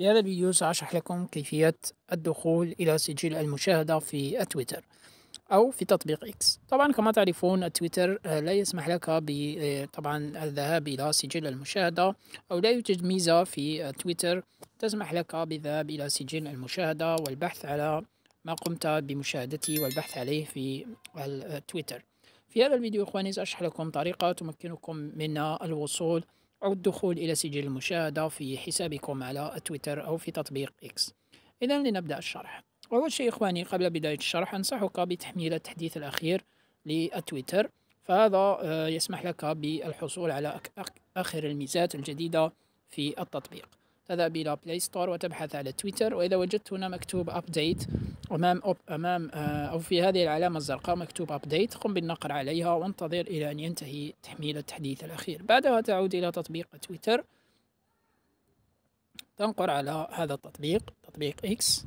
في هذا الفيديو سأشرح لكم كيفية الدخول إلى سجل المشاهدة في تويتر أو في تطبيق إكس طبعا كما تعرفون تويتر آه، لا يسمح لك آه، طبعا الذهاب إلى سجل المشاهدة أو لا يوجد ميزة في تويتر تسمح لك بالذهاب إلى سجل المشاهدة والبحث على ما قمت بمشاهدته والبحث عليه في التويتر آه، في هذا الفيديو إخواني سأشرح لكم طريقة تمكنكم من الوصول أو الدخول إلى سجل المشاهدة في حسابكم على تويتر أو في تطبيق إكس إذا لنبدأ الشرح أول شيء إخواني قبل بداية الشرح أنصحك بتحميل التحديث الأخير للتويتر فهذا آه، يسمح لك بالحصول على آخر الميزات الجديدة في التطبيق اذهب إلى بلاي ستور وتبحث على تويتر وإذا وجدت هنا مكتوب أبديت أمام أو أمام آه، أو في هذه العلامة الزرقاء مكتوب أبديت قم بالنقر عليها وانتظر إلى أن ينتهي تحميل التحديث الأخير بعدها تعود إلى تطبيق تويتر تنقر على هذا التطبيق تطبيق إكس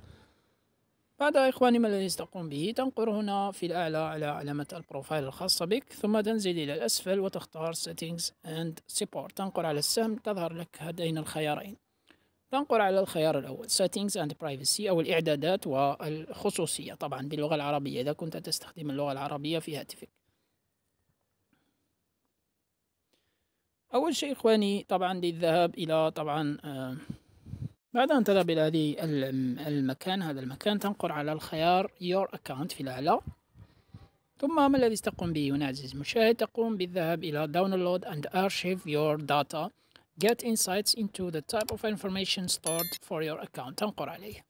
بعدها إخواني ما الذي ستقوم به تنقر هنا في الأعلى على علامة البروفايل الخاصة بك ثم تنزل إلى الأسفل وتختار Settings and Support تنقر على السهم تظهر لك هذين الخيارين تنقل على الخيار الأول Settings and Privacy أو الإعدادات والخصوصية طبعا باللغة العربية إذا كنت تستخدم اللغة العربية في هاتفك أول شيء إخواني طبعا للذهاب إلى طبعا آه، بعد أن تذهب إلى هذه المكان هذا المكان تنقر على الخيار Your Account في الأعلى ثم ما الذي ستقوم به هنا عزيزي المشاهد تقوم بالذهاب إلى Download and Archive Your Data Get insights into the type of information stored for your account تنقر عليه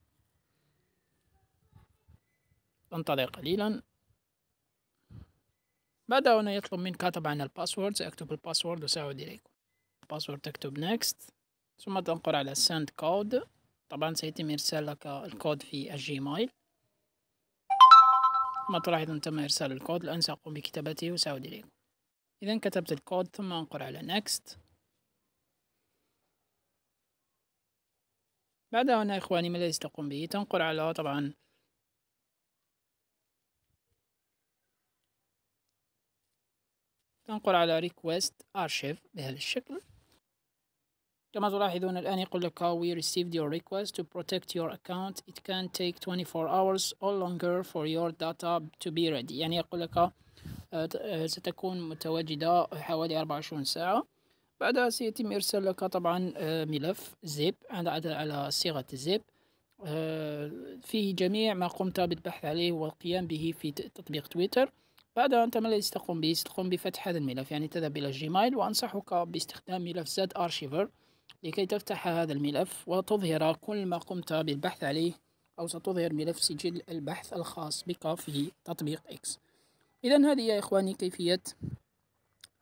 تنطلق قليلا بعد هنا يطلب منك طبعا الباسورد سأكتب الباسورد وسأعود إليكم الباسورد تكتب next ثم تنقر على send code طبعا سيتم إرسال لك الكود في الجيميل ما تلاحظ أن تم إرسال الكود الآن سأقوم بكتابته وسأعود إليكم إذا كتبت الكود ثم أنقر على next بعد هنا إخواني ما الذي تقوم به تنقر على طبعا تنقر على request archive بهذا الشكل كما تلاحظون الآن يقول لك how we received your request to protect your account it can take 24 hours or longer for your data to be ready يعني يقول لك آه، آه، ستكون متواجدة حوالي 24 ساعة بعدها سيتم إرسال لك طبعا آه، ملف زيب على صيغة زيب آه، فيه جميع ما قمت بالبحث عليه والقيام به في تطبيق تويتر بعدها أنت ما الذي ستقوم به ستقوم بفتح هذا الملف يعني تذهب إلى جيميل وأنصحك باستخدام ملف زد أرشيفر لكي تفتح هذا الملف وتظهر كل ما قمت بالبحث عليه أو ستظهر ملف سجل البحث الخاص بك في تطبيق إكس إذا هذه يا إخواني كيفية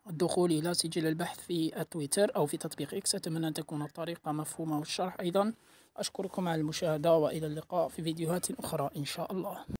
الدخول إلى سجل البحث في تويتر أو في تطبيق إكس أتمنى أن تكون الطريقة مفهومة والشرح أيضا أشكركم على المشاهدة وإلى اللقاء في فيديوهات أخرى إن شاء الله